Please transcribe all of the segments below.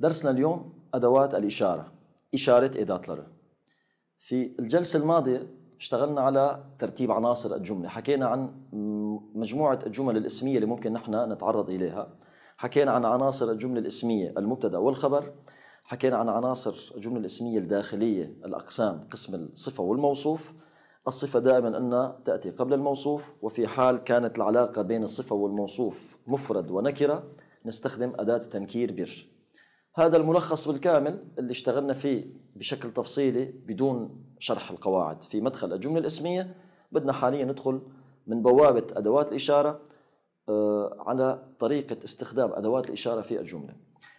درسنا اليوم أدوات الإشارة إشارة إداتلر إيه في الجلسة الماضية اشتغلنا على ترتيب عناصر الجملة حكينا عن مجموعة الجمل الاسمية اللي ممكن نحن نتعرض إليها حكينا عن عناصر الجملة الاسمية المبتدأ والخبر حكينا عن عناصر الجملة الاسمية الداخلية الأقسام قسم الصفة والموصوف الصفة دائما أنها تأتي قبل الموصوف وفي حال كانت العلاقة بين الصفة والموصوف مفرد ونكرة نستخدم أداة تنكير بر هذا الملخص بالكامل اللي اشتغلنا فيه بشكل تفصيلي بدون شرح القواعد في مدخل الجملة الاسمية بدنا حاليا ندخل من بوابة أدوات الإشارة آه، على طريقة استخدام أدوات الإشارة في الجملة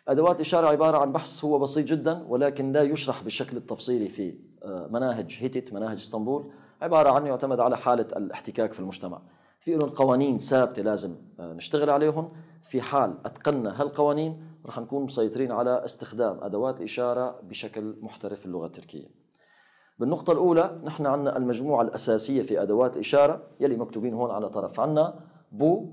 أدوات الإشارة عبارة عن بحث هو بسيط جدا ولكن لا يشرح بالشكل التفصيلي في آه، مناهج هيتت مناهج اسطنبول عبارة عن يعتمد على حالة الاحتكاك في المجتمع في لهم قوانين ثابتة لازم آه، نشتغل عليهم في حال أتقنا هالقوانين رح نكون مسيطرين على استخدام أدوات الإشارة بشكل محترف في اللغة التركية بالنقطة الأولى نحن عندنا المجموعة الأساسية في أدوات الإشارة يلي مكتوبين هون على طرف عندنا بو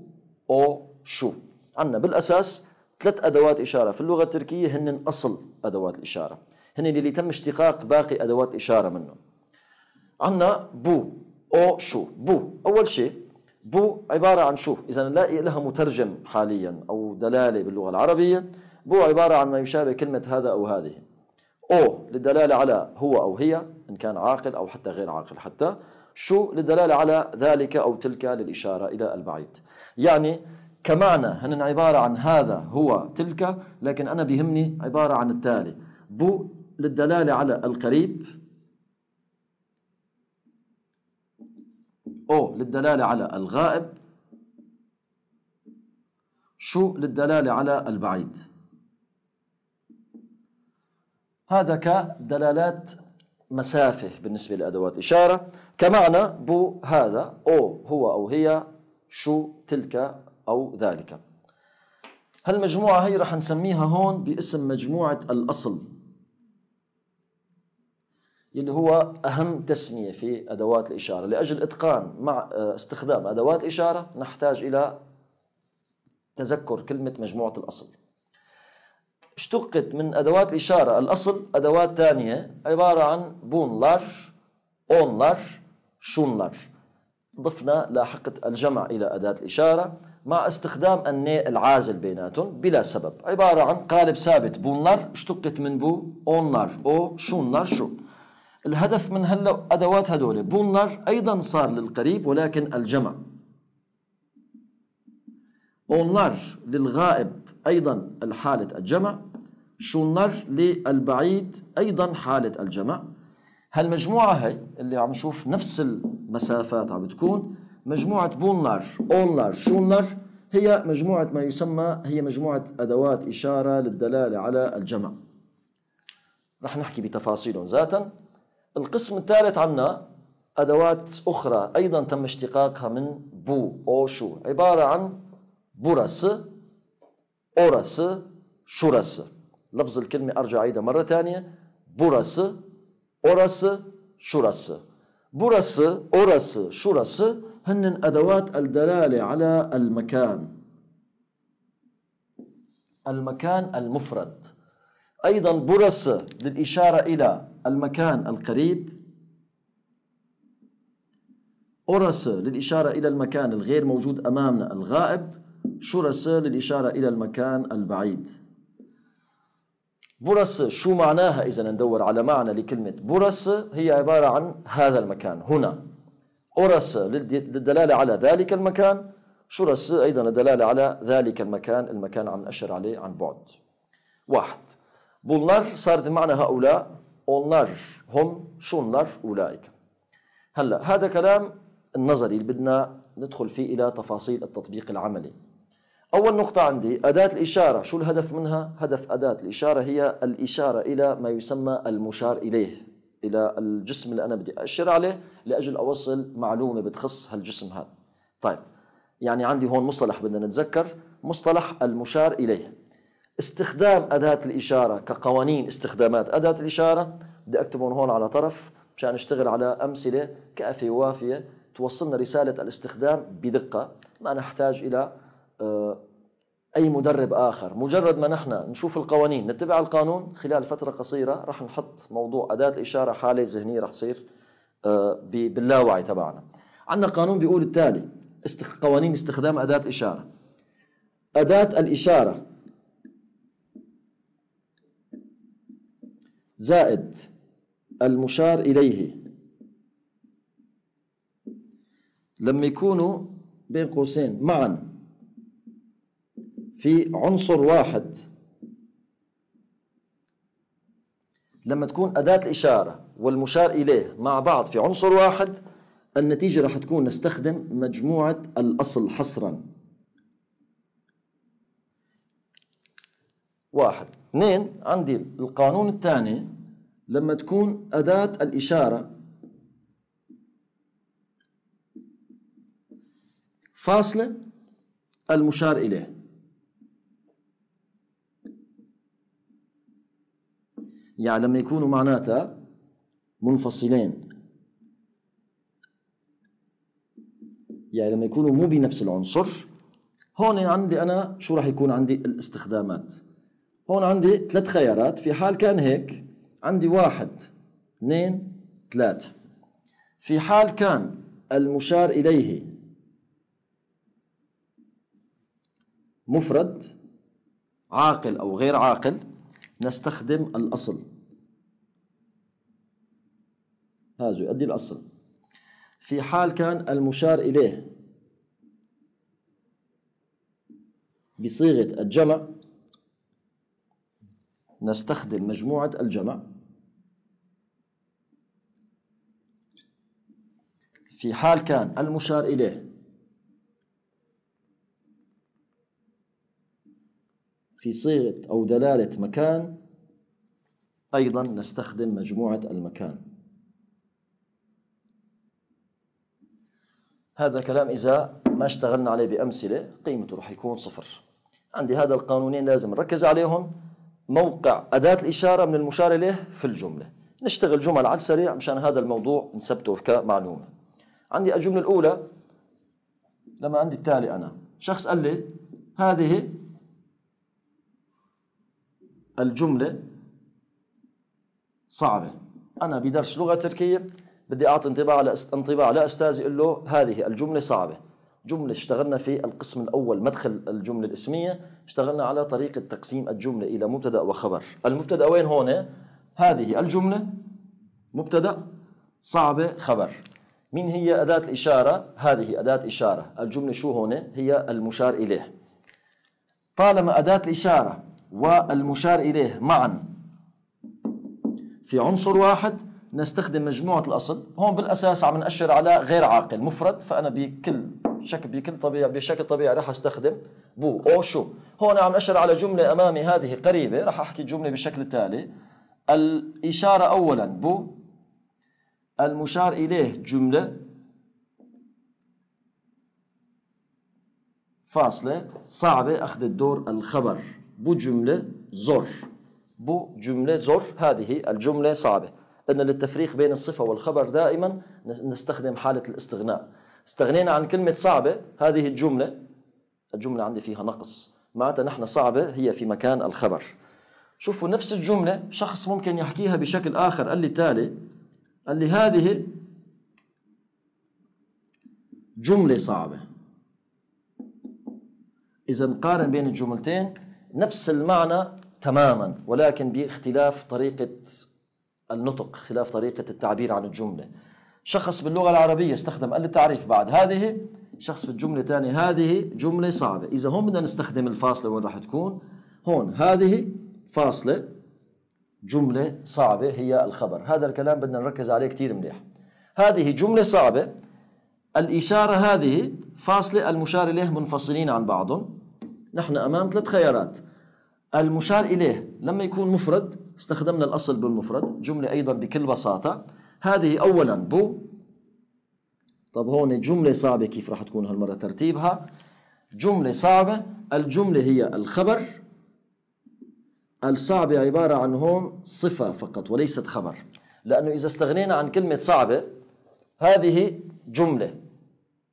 أو شو عندنا بالأساس ثلاث أدوات إشارة في اللغة التركية هن أصل أدوات الإشارة هن اللي تم اشتقاق باقي أدوات الإشارة منهم عندنا بو أو شو بو أول شيء بو عبارة عن شو إذا نلاقي لها مترجم حاليا أو دلالة باللغة العربية بو عبارة عن ما يشابه كلمة هذا أو هذه أو للدلالة على هو أو هي إن كان عاقل أو حتى غير عاقل حتى شو للدلالة على ذلك أو تلك للإشارة إلى البعيد يعني كمعنى هن عبارة عن هذا هو تلك لكن أنا بهمني عبارة عن التالي بو للدلالة على القريب أو للدلالة على الغائب شو للدلالة على البعيد هذا كدلالات مسافة بالنسبة لأدوات إشارة كمعنى بو هذا أو هو أو هي شو تلك أو ذلك هالمجموعة هي رح نسميها هون باسم مجموعة الأصل اللي يعني هو أهم تسمية في أدوات الإشارة لأجل إتقان مع آه، استخدام أدوات الإشارة نحتاج إلى تذكر كلمة مجموعة الأصل اشتقت من أدوات الإشارة الأصل أدوات ثانية عبارة عن بونلار أونلار شونلار ضفنا لاحقة الجمع إلى أداة الإشارة مع استخدام الني العازل بيناتهم بلا سبب عبارة عن قالب ثابت بونلار اشتقت من بو أونلار أو شونلار شو الهدف من هالأدوات هدول بونلر أيضا صار للقريب ولكن الجمع اونلر للغائب أيضا الحالة الجمع شونلر للبعيد أيضا حالة الجمع هالمجموعة هي اللي عم نشوف نفس المسافات عم بتكون مجموعة بونلر اونلر شونلر هي مجموعة ما يسمى هي مجموعة أدوات إشارة للدلالة على الجمع رح نحكي بتفاصيلهم ذاتا القسم الثالث عنا أدوات أخرى أيضا تم اشتقاقها من بو أو شو عبارة عن برس أورس شرس لفظ الكلمة أرجع أعيدها مرة ثانية برس أورس شرس برس أورس شرس هن أدوات الدلالة على المكان المكان المفرد أيضا برس للإشارة إلى المكان القريب أورس للإشارة إلى المكان الغير موجود أمامنا الغائب شورس للإشارة إلى المكان البعيد بورس شو معناها إذا ندور على معنى لكلمة بورس هي عبارة عن هذا المكان هنا أورس للدلالة على ذلك المكان شورس أيضا الدلالة على ذلك المكان المكان عم نأشر عليه عن بعد واحد بولنار صارت معنى هؤلاء onlar هم şunlar أولئك هلا هذا كلام النظري اللي بدنا ندخل فيه إلى تفاصيل التطبيق العملي أول نقطة عندي أداة الإشارة شو الهدف منها؟ هدف أداة الإشارة هي الإشارة إلى ما يسمى المشار إليه إلى الجسم اللي أنا بدي أشر عليه لأجل أوصل معلومة بتخص هالجسم هذا طيب يعني عندي هون مصطلح بدنا نتذكر مصطلح المشار إليه استخدام أداة الإشارة كقوانين استخدامات أداة الإشارة بدي أكتبهم هون على طرف مشان نشتغل على أمثلة كافية ووافية توصلنا رسالة الاستخدام بدقة ما نحتاج إلى آه، أي مدرب آخر مجرد ما نحن نشوف القوانين نتبع القانون خلال فترة قصيرة رح نحط موضوع أداة الإشارة حالة ذهنية رح تصير آه، باللاوعي تبعنا عندنا قانون بيقول التالي قوانين استخدام أداة الإشارة أداة الإشارة زائد المشار إليه لما يكونوا بين قوسين معا في عنصر واحد لما تكون أداة الإشارة والمشار إليه مع بعض في عنصر واحد النتيجة راح تكون نستخدم مجموعة الأصل حصرا واحد اثنين عندي القانون الثاني لما تكون أداة الإشارة فاصلة المشار إليه يعني لما يكونوا معناتها منفصلين يعني لما يكونوا مو بنفس العنصر هون عندي أنا شو راح يكون عندي الاستخدامات هون عندي ثلاث خيارات في حال كان هيك عندي واحد اثنين ثلاثة في حال كان المشار إليه مفرد عاقل أو غير عاقل نستخدم الأصل هذا يؤدي الأصل في حال كان المشار إليه بصيغة الجمع نستخدم مجموعة الجمع في حال كان المشار إليه في صيغة أو دلالة مكان أيضا نستخدم مجموعة المكان هذا كلام إذا ما اشتغلنا عليه بأمثلة قيمته رح يكون صفر عندي هذا القانونين لازم نركز عليهم موقع أداة الإشارة من المشار إليه في الجملة نشتغل جمل على السريع مشان هذا الموضوع نثبته كمعلومة عندي الجملة الأولى لما عندي التالي أنا شخص قال لي هذه الجملة صعبة أنا بدرس لغة تركية بدي أعطي انطباع لأست... انطباع لأستاذي أقول له هذه الجملة صعبة جملة اشتغلنا في القسم الأول مدخل الجملة الاسمية اشتغلنا على طريقة تقسيم الجملة إلى مبتدأ وخبر المبتدأ وين هون هذه الجملة مبتدأ صعبة خبر مين هي أداة الإشارة هذه أداة إشارة الجملة شو هون هي المشار إليه طالما أداة الإشارة والمشار إليه معا في عنصر واحد نستخدم مجموعة الأصل هون بالأساس عم نأشر على غير عاقل مفرد فأنا بكل بشكل بكل طبيعي بشكل طبيعي راح استخدم بو او شو هون عم اشر على جمله امامي هذه قريبه راح احكي الجمله بالشكل التالي الاشاره اولا بو المشار اليه جمله فاصله صعبه اخذ الدور الخبر بو جمله زر بو جمله زر هذه الجمله صعبه ان للتفريق بين الصفه والخبر دائما نستخدم حاله الاستغناء استغنينا عن كلمة صعبة هذه الجملة الجملة عندي فيها نقص معناتها نحن صعبة هي في مكان الخبر شوفوا نفس الجملة شخص ممكن يحكيها بشكل آخر قال لي تالي قال لي هذه جملة صعبة إذا نقارن بين الجملتين نفس المعنى تماما ولكن باختلاف طريقة النطق اختلاف طريقة التعبير عن الجملة شخص باللغة العربية استخدم التعريف بعد هذه شخص في الجملة الثانية هذه جملة صعبة إذا هون بدنا نستخدم الفاصلة وين راح تكون هون هذه فاصلة جملة صعبة هي الخبر هذا الكلام بدنا نركز عليه كثير منيح هذه جملة صعبة الإشارة هذه فاصلة المشار إليه منفصلين عن بعضهم نحن أمام ثلاث خيارات المشار إليه لما يكون مفرد استخدمنا الأصل بالمفرد جملة أيضا بكل بساطة هذه أولا بو طب هون جملة صعبة كيف راح تكون هالمرة ترتيبها جملة صعبة الجملة هي الخبر الصعبة عبارة عن هون صفة فقط وليست خبر لأنه إذا استغنينا عن كلمة صعبة هذه جملة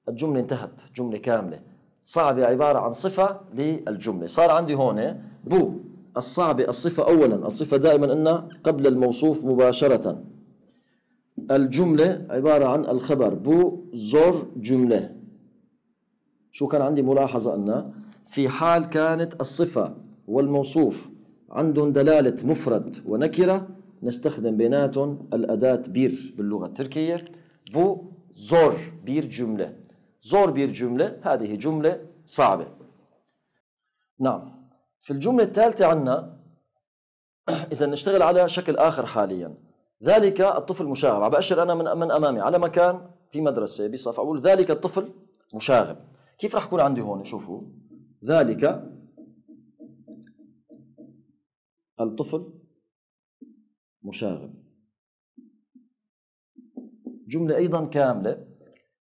الجملة انتهت جملة كاملة صعبة عبارة عن صفة للجملة صار عندي هون بو الصعبة الصفة أولا الصفة دائما إنها قبل الموصوف مباشرة الجملة عبارة عن الخبر بو زور جملة شو كان عندي ملاحظة أن في حال كانت الصفة والموصوف عندهم دلالة مفرد ونكرة نستخدم بيناتهم الأداة بير باللغة التركية بو زور بير جملة زور بير جملة هذه جملة صعبة نعم في الجملة الثالثة عنا إذا نشتغل على شكل آخر حالياً ذلك الطفل مشاغب عم بأشر أنا من من أمامي على مكان في مدرسة بصف أقول ذلك الطفل مشاغب كيف راح يكون عندي هون شوفوا ذلك الطفل مشاغب جملة أيضا كاملة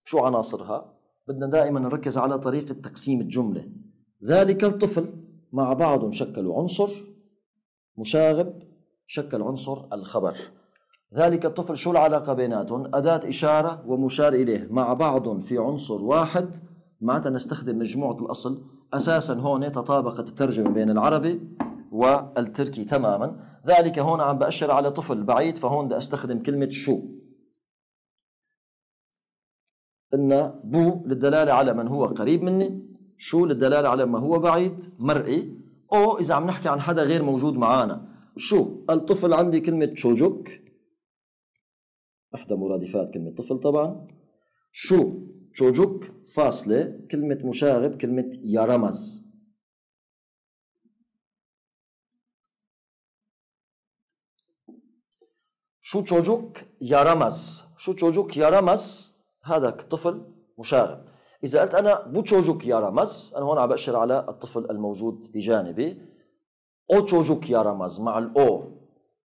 شو عناصرها بدنا دائما نركز على طريقة تقسيم الجملة ذلك الطفل مع بعض شكلوا عنصر مشاغب شكل عنصر الخبر ذلك الطفل شو العلاقة بيناتهم أداة إشارة ومشار إليه مع بعض في عنصر واحد معناتها نستخدم مجموعة الأصل أساسا هون تطابقت الترجمة بين العربي والتركي تماما ذلك هون عم بأشر على طفل بعيد فهون بدي أستخدم كلمة شو إن بو للدلالة على من هو قريب مني شو للدلالة على ما هو بعيد مرئي أو إذا عم نحكي عن حدا غير موجود معانا شو الطفل عندي كلمة شوجوك إحدى مرادفات كلمة طفل طبعا شو تشوجوك فاصلة كلمة مشاغب كلمة yaramaz شو تشوجوك yaramaz شو تشوجوك yaramaz هذا طفل مشاغب إذا قلت أنا بو تشوجوك yaramaz أنا هون عم بأشر على الطفل الموجود بجانبي أو تشوجوك yaramaz مع الأو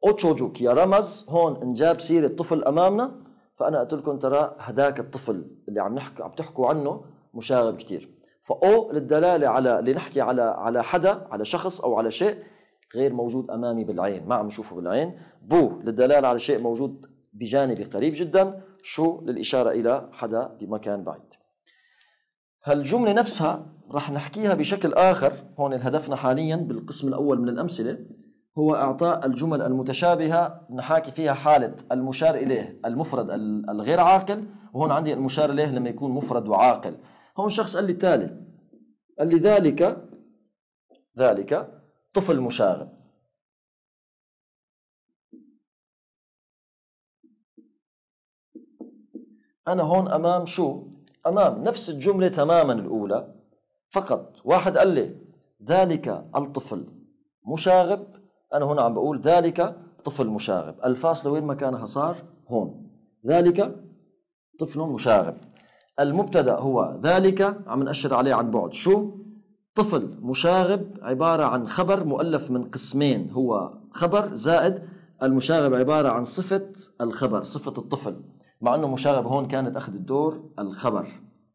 أوتشوجوك يا رمز هون انجاب سيرة طفل أمامنا فأنا قلت لكم ترى هداك الطفل اللي عم نحكي عم تحكوا عنه مشاغب كثير فأو للدلالة على اللي نحكي على على حدا على شخص أو على شيء غير موجود أمامي بالعين ما عم نشوفه بالعين بو للدلالة على شيء موجود بجانبي قريب جدا شو للإشارة إلى حدا بمكان بعيد هالجملة نفسها رح نحكيها بشكل آخر هون هدفنا حاليا بالقسم الأول من الأمثلة هو إعطاء الجمل المتشابهة نحاكي فيها حالة المشار إليه المفرد الغير عاقل وهون عندي المشار إليه لما يكون مفرد وعاقل هون شخص قال لي التالي قال لي ذلك ذلك طفل مشاغب أنا هون أمام شو؟ أمام نفس الجملة تماما الأولى فقط واحد قال لي ذلك الطفل مشاغب أنا هنا عم بقول ذلك طفل مشاغب الفاصلة وين مكانها صار هون ذلك طفل مشاغب المبتدا هو ذلك عم نأشر عليه عن بعد شو طفل مشاغب عبارة عن خبر مؤلف من قسمين هو خبر زائد المشاغب عبارة عن صفة الخبر صفة الطفل مع أنه مشاغب هون كانت أخذ الدور الخبر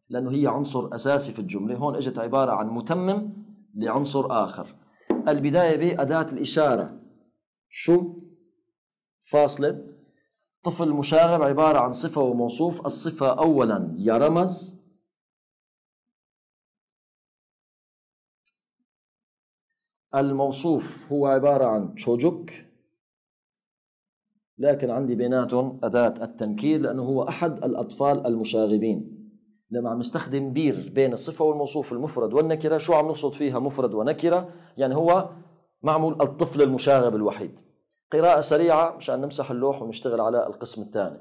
لأنه هي عنصر أساسي في الجملة هون إجت عبارة عن متمم لعنصر آخر البداية بأداة الإشارة شو فاصلة طفل مشاغب عبارة عن صفة وموصوف الصفة أولا يا رمز الموصوف هو عبارة عن تشوجوك لكن عندي بيناتهم أداة التنكير لأنه هو أحد الأطفال المشاغبين لما عم نستخدم بير بين الصفة والموصوف المفرد والنكرة شو عم نقصد فيها مفرد ونكرة يعني هو معمول الطفل المشاغب الوحيد قراءة سريعة مشان نمسح اللوح ونشتغل على القسم الثاني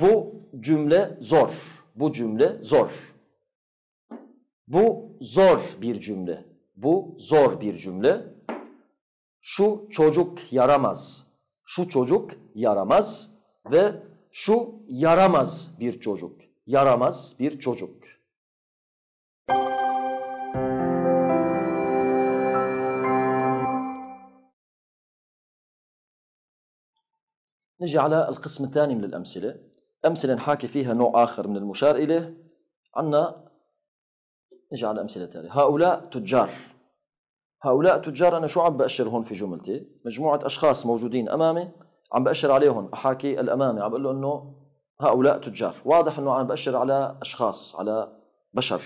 بو cümle zor bu cümle zor bu zor bir cümle bu zor bir cümle şu çocuk yaramaz şu çocuk yaramaz ve şu yaramaz bir çocuk yaramaz bir çocuk. نجي على القسم الثاني من الأمثلة أمثلة نحاكي فيها نوع آخر من المشار إليه عندنا نجي على الأمثلة تالية هؤلاء تجار هؤلاء تجار أنا شو عم بأشر هون في جملتي مجموعة أشخاص موجودين أمامي عم بأشر عليهم أحاكي الأمامي عم بقول له أنه هؤلاء تجار واضح أنه عم بأشر على أشخاص على بشر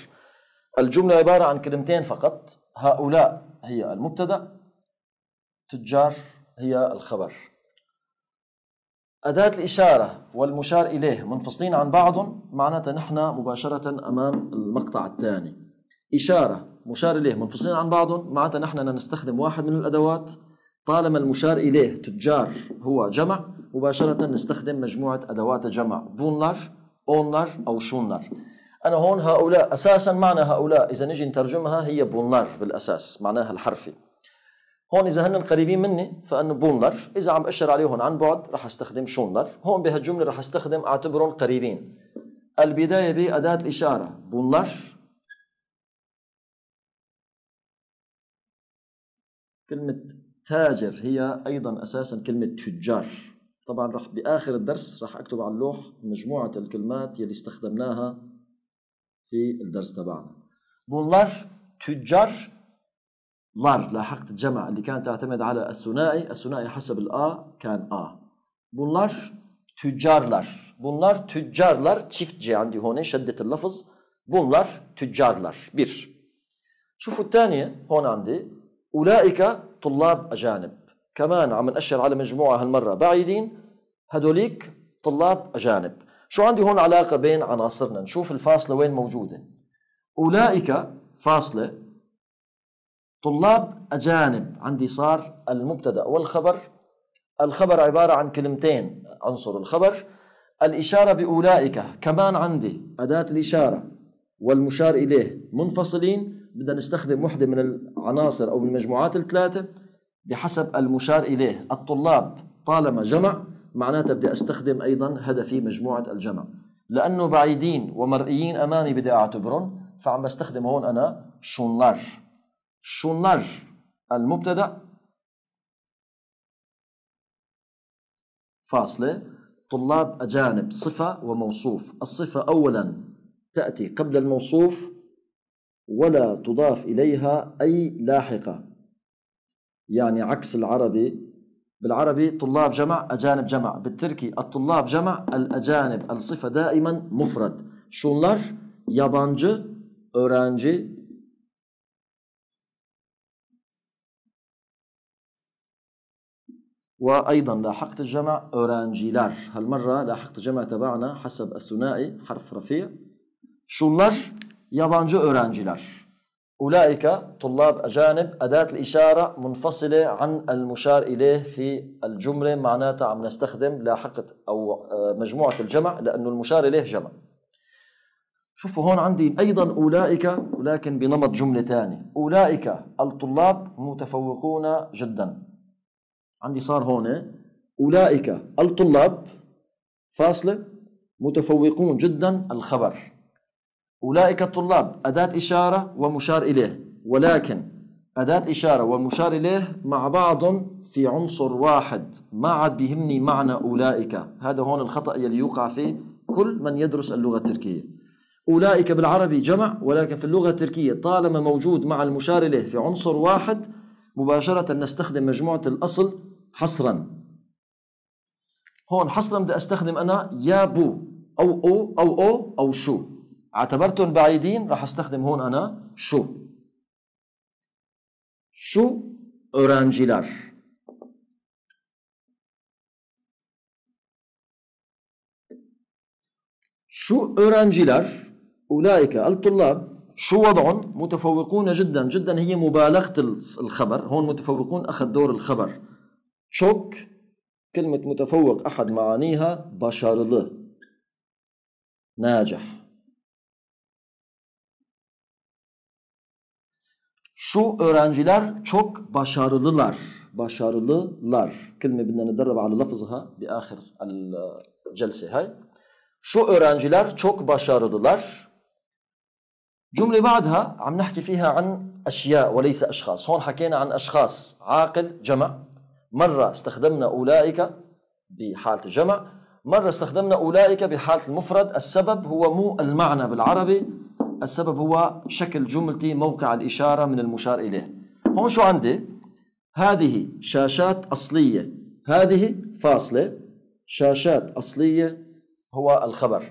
الجملة عبارة عن كلمتين فقط هؤلاء هي المبتدأ تجار هي الخبر أداة الإشارة والمشار إليه منفصلين عن بعضهم معناتها نحن مباشرة أمام المقطع الثاني إشارة مشار إليه منفصلين عن بعضهم معناتها نحن نستخدم واحد من الأدوات طالما المشار إليه تجار هو جمع مباشرة نستخدم مجموعة أدوات جمع دونلر أونلر أو شونلر أنا هون هؤلاء أساسا معنى هؤلاء إذا نجي نترجمها هي بونلر بالأساس معناها الحرفي هون إذا هن قريبين مني فأنه بونلر إذا عم أشر عليهم عن بعد رح أستخدم شونلر هون بهالجملة رح أستخدم أعتبرهم قريبين البداية بأداة الإشارة بونلر كلمة تاجر هي أيضا أساسا كلمة تجار طبعا راح بآخر الدرس راح أكتب على اللوح مجموعة الكلمات يلي استخدمناها في الدرس تبعنا بونلار تجار لار لاحقت الجمع اللي كانت تعتمد على الثنائي الثنائي حسب الآ كان آ لار بونلار تجار لار çift جي عندي هون شدة اللفظ تجار لار بير شوفوا الثانية هون عندي أولئك طلاب أجانب كمان عم نأشر على مجموعة هالمرة بعيدين هدوليك طلاب أجانب شو عندي هون علاقة بين عناصرنا نشوف الفاصلة وين موجودة أولئك فاصلة طلاب أجانب عندي صار المبتدأ والخبر الخبر عبارة عن كلمتين عنصر الخبر الإشارة بأولئك كمان عندي أداة الإشارة والمشار إليه منفصلين بدنا نستخدم وحدة من العناصر أو من المجموعات الثلاثة بحسب المشار إليه الطلاب طالما جمع معناتها بدي أستخدم أيضا هدفي مجموعة الجمع لأنه بعيدين ومرئيين أمامي بدي أعتبرهم فعم بستخدم هون أنا شونلار شونلار المبتدأ فاصلة طلاب أجانب صفة وموصوف الصفة أولا تأتي قبل الموصوف ولا تضاف إليها أي لاحقة يعني عكس العربي بالعربي طلاب جمع أجانب جمع بالتركي الطلاب جمع الأجانب الصفة دائما مفرد شونلر يابانجي أورانجي وأيضا لاحقت الجمع أورانجيلار هالمرة لاحقت الجمع تبعنا حسب الثنائي حرف رفيع شونلر yabancı öğrenciler. Ulaika tullab ajanib adat ishara munfasile an el mushar ileh fi el cümle manata am nestahdim lahakat او مجموعه الجمع لانه mushar ileh جمع شوفوا هون عندي ايضا اولئك ولكن بنمط جمله ثاني اولئك الطلاب متفوقون جدا عندي صار هون اولئك الطلاب فاصله متفوقون جدا الخبر أولئك الطلاب أداة إشارة ومشار إليه ولكن أداة إشارة ومشار إليه مع بعض في عنصر واحد ما عاد بيهمني معنى أولئك هذا هون الخطأ يلي يوقع فيه كل من يدرس اللغة التركية أولئك بالعربي جمع ولكن في اللغة التركية طالما موجود مع المشار إليه في عنصر واحد مباشرة نستخدم مجموعة الأصل حصرا هون حصرا بدي أستخدم أنا يا بو أو أو أو أو أو شو اعتبرتهم بعيدين راح استخدم هون انا شو شو اورانجيلار شو اورانجيلار اولئك الطلاب شو وضعهم متفوقون جدا جدا هي مبالغه الخبر هون متفوقون اخذ دور الخبر شوك كلمه متفوق احد معانيها بشارله ناجح Şu öğrenciler çok başarılılar. Başarılılar. Kelime binden derrebe ala lafızıha bi ahir al celse hay. Şu öğrenciler çok başarılılar. جملة بعدها عم نحكي فيها عن أشياء وليس أشخاص هون حكينا عن أشخاص عاقل جمع مرة استخدمنا أولئك بحالة الجمع مرة استخدمنا أولئك بحالة المفرد السبب هو مو المعنى بالعربي السبب هو شكل جملتي موقع الإشارة من المشار إليه هون شو عندي هذه شاشات أصلية هذه فاصلة شاشات أصلية هو الخبر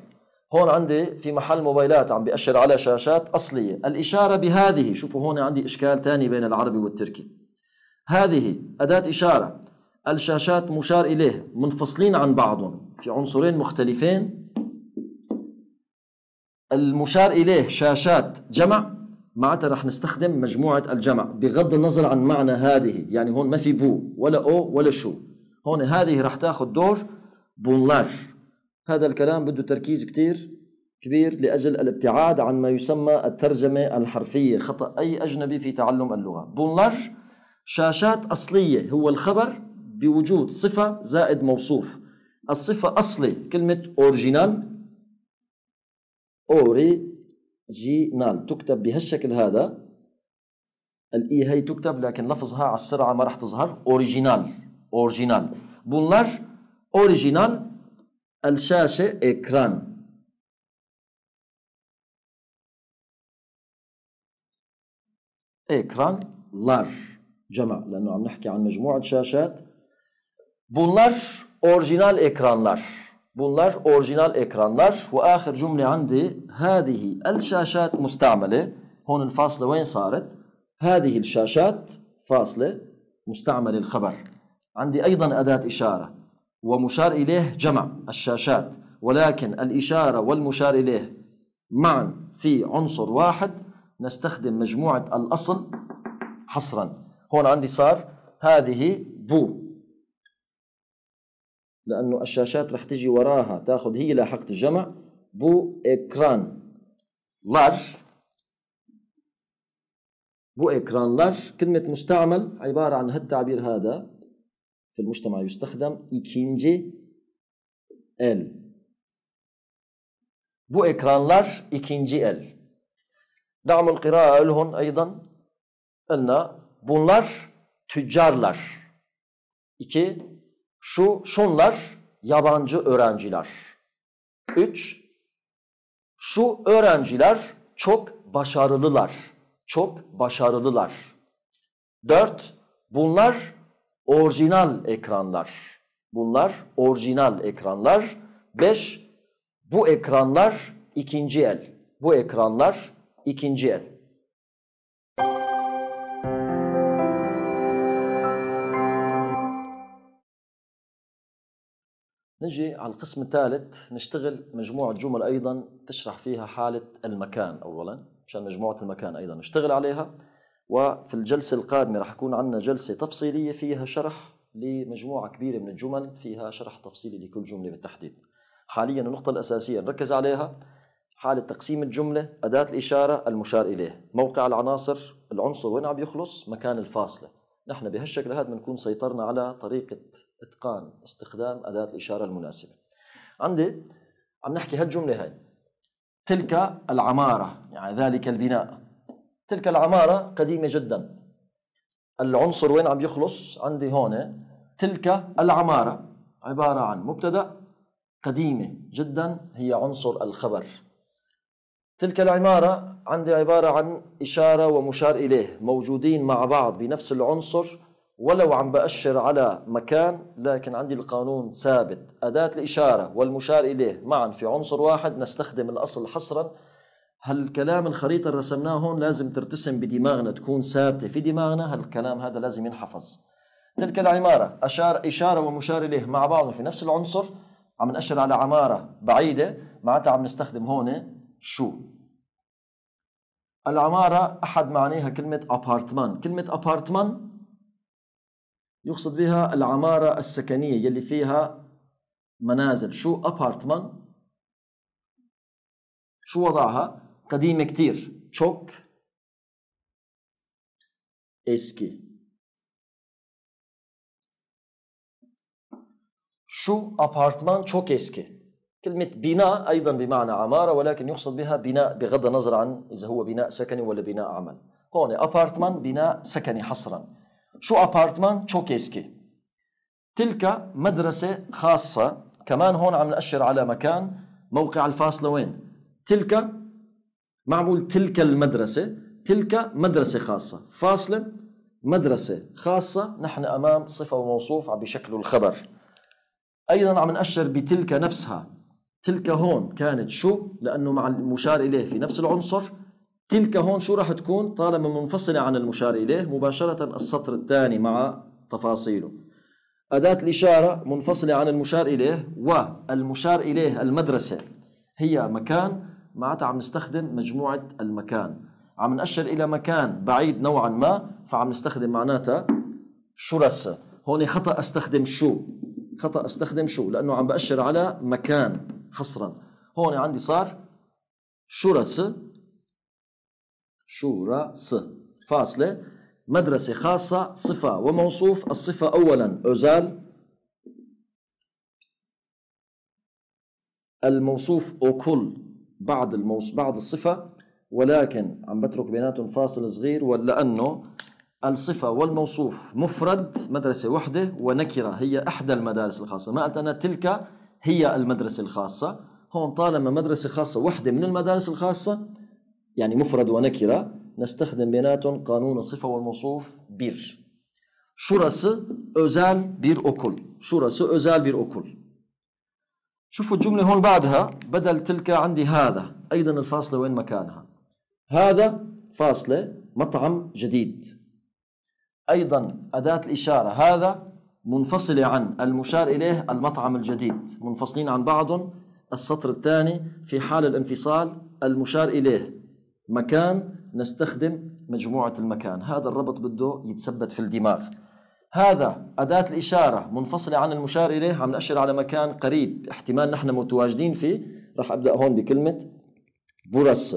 هون عندي في محل موبايلات عم بيأشر على شاشات أصلية الإشارة بهذه شوفوا هون عندي إشكال تاني بين العربي والتركي هذه أداة إشارة الشاشات مشار إليه منفصلين عن بعضهم في عنصرين مختلفين المشار إليه شاشات جمع معناتها رح نستخدم مجموعة الجمع بغض النظر عن معنى هذه يعني هون ما في بو ولا أو ولا شو هون هذه رح تاخذ دور بونلاج هذا الكلام بده تركيز كتير كبير لأجل الابتعاد عن ما يسمى الترجمة الحرفية خطأ أي أجنبي في تعلم اللغة بونلاج شاشات أصلية هو الخبر بوجود صفة زائد موصوف الصفة أصلي كلمة أورجينال اوريجينال تكتب بهالشكل هذا الاي هي تكتب لكن لفظها على السرعه ما راح تظهر اوريجينال اوريجينال bunlar orijinal el şaşe ekran ekranlar cema لانه عم نحكي عن مجموعه شاشات bunlar orijinal ekranlar Bunlar orijinal ekranlar. Ve ahir cümle andi hadihi el şaşat mustamele. Honun faslı ven saret. هذه الشاشات فاصلة مستعمل الخبر عندي أيضا أداة إشارة ومشار إليه جمع الشاشات ولكن الإشارة والمشار إليه معا في عنصر واحد نستخدم مجموعة الأصل حصرا هون عندي صار هذه بو لأنه الشاشات رح تجي وراها تاخذ هي لاحقة الجمع بو ekranlar bu ekranlar كلمة مستعمل عبارة عن هالتعبير هذا في المجتمع يستخدم ikinci el bu ekranlar ikinci el دعم القراءة لهم أيضا أن bunlar tüccarlar. İki, şu, şunlar yabancı öğrenciler. 3. Şu öğrenciler çok başarılılar. Çok başarılılar. 4. Bunlar orijinal ekranlar. Bunlar orijinal ekranlar. 5. Bu ekranlar ikinci el. Bu ekranlar ikinci el. نجي على القسم الثالث نشتغل مجموعة جمل أيضا تشرح فيها حالة المكان أولا مشان مجموعة المكان أيضا نشتغل عليها وفي الجلسة القادمة رح يكون عندنا جلسة تفصيلية فيها شرح لمجموعة كبيرة من الجمل فيها شرح تفصيلي لكل جملة بالتحديد حاليا النقطة الأساسية نركز عليها حالة تقسيم الجملة أداة الإشارة المشار إليه موقع العناصر العنصر وين عم يخلص مكان الفاصلة نحن بهالشكل هذا بنكون سيطرنا على طريقة اتقان استخدام اداه الاشاره المناسبه عندي عم نحكي هالجمله هاي تلك العماره يعني ذلك البناء تلك العماره قديمه جدا العنصر وين عم يخلص عندي هون تلك العماره عباره عن مبتدا قديمه جدا هي عنصر الخبر تلك العماره عندي عباره عن اشاره ومشار اليه موجودين مع بعض بنفس العنصر ولو عم بأشر على مكان لكن عندي القانون ثابت أداة الإشارة والمشار إليه معا في عنصر واحد نستخدم الأصل حصرا هالكلام الخريطة اللي رسمناها هون لازم ترتسم بدماغنا تكون ثابتة في دماغنا هالكلام هذا لازم ينحفظ تلك العمارة أشار إشارة ومشار إليه مع بعض في نفس العنصر عم نأشر على عمارة بعيدة معناتها عم نستخدم هون شو العمارة أحد معانيها كلمة أبارتمان كلمة أبارتمان يقصد بها العمارة السكنية يلي فيها منازل شو أبارتمان شو وضعها قديمة كتير تشوك اسكي شو أبارتمان تشوك اسكي كلمة بناء أيضا بمعنى عمارة ولكن يقصد بها بناء بغض النظر عن إذا هو بناء سكني ولا بناء عمل هون أبارتمان بناء سكني حصرا شو أبارتمان شو كيسكي تلك مدرسة خاصة كمان هون عم نأشر على مكان موقع الفاصلة وين تلك معمول تلك المدرسة تلك مدرسة خاصة فاصلة مدرسة خاصة نحن أمام صفة وموصوف عم بشكله الخبر أيضا عم نأشر بتلك نفسها تلك هون كانت شو لأنه مع المشار إليه في نفس العنصر تلك هون شو راح تكون طالما منفصلة عن المشار إليه مباشرة السطر الثاني مع تفاصيله أداة الإشارة منفصلة عن المشار إليه والمشار إليه المدرسة هي مكان معناتها عم نستخدم مجموعة المكان عم نأشر إلى مكان بعيد نوعا ما فعم نستخدم معناتها شو رسة هون خطأ أستخدم شو خطأ أستخدم شو لأنه عم بأشر على مكان حصرا هون عندي صار شو رسة شورası فاصلة مدرسة خاصة صفة وموصوف الصفة أولا أوزال الموصوف أكل بعض الموص بعض الصفة ولكن عم بترك بيناتهم فاصل صغير ولأنه الصفة والموصوف مفرد مدرسة وحدة ونكرة هي إحدى المدارس الخاصة ما قلت أنا تلك هي المدرسة الخاصة هون طالما مدرسة خاصة وحدة من المدارس الخاصة يعني مفرد ونكرة نستخدم بيناتهم قانون الصفة والموصوف بير شرس أزال بير أكل شرس أزال بير أكل شوفوا الجملة هون بعدها بدل تلك عندي هذا أيضا الفاصلة وين مكانها هذا فاصلة مطعم جديد أيضا أداة الإشارة هذا منفصلة عن المشار إليه المطعم الجديد منفصلين عن بعضهم السطر الثاني في حال الانفصال المشار إليه مكان نستخدم مجموعة المكان هذا الربط بده يتثبت في الدماغ هذا أداة الإشارة منفصلة عن المشار إليه عم نأشر على مكان قريب احتمال نحن متواجدين فيه راح أبدأ هون بكلمة بورس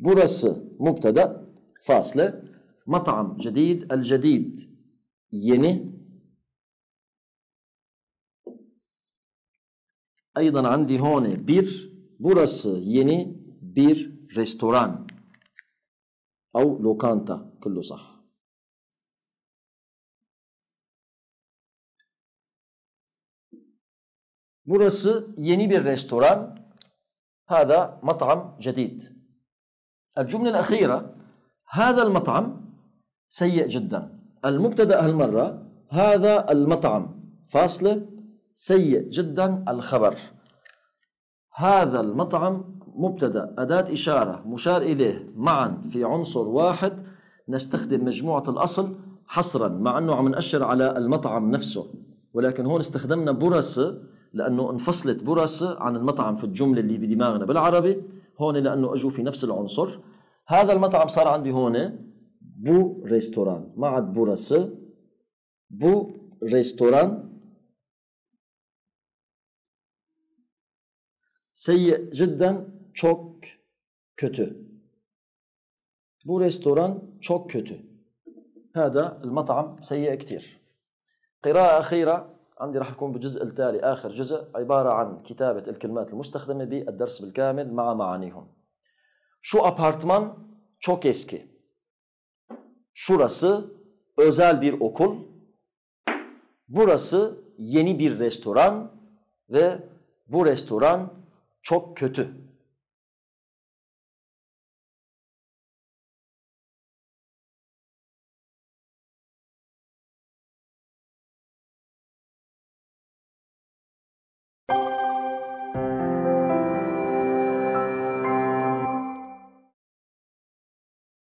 بورس مبتدأ فاصلة مطعم جديد الجديد يني أيضا عندي هون بير burası yeni bir restoran. أو لوكانتا كله صح Burası yeni bir restoran. هذا مطعم جديد. الجملة الأخيرة هذا المطعم سيء جدا. المبتدأ هالمرة هذا المطعم فاصلة سيء جدا الخبر. هذا المطعم مبتدا اداه اشاره مشار اليه معا في عنصر واحد نستخدم مجموعه الاصل حصرا مع انه عم ناشر على المطعم نفسه ولكن هون استخدمنا برس لانه انفصلت برس عن المطعم في الجمله اللي بدماغنا بالعربي هون لانه اجوا في نفس العنصر هذا المطعم صار عندي هون بو ريستوران ما عاد برس بو ريستوران Seyyi cidden çok kötü. Bu restoran çok kötü. هذا المطعم سيء كثير قراءة أخيرة عندي راح أكون بالجزء التالي آخر جزء عبارة عن كتابة الكلمات المستخدمة بالدرس بالكامل مع معانيهم Şu apartman çok eski. Şurası özel bir okul. Burası yeni bir restoran ve bu restoran çok kötü.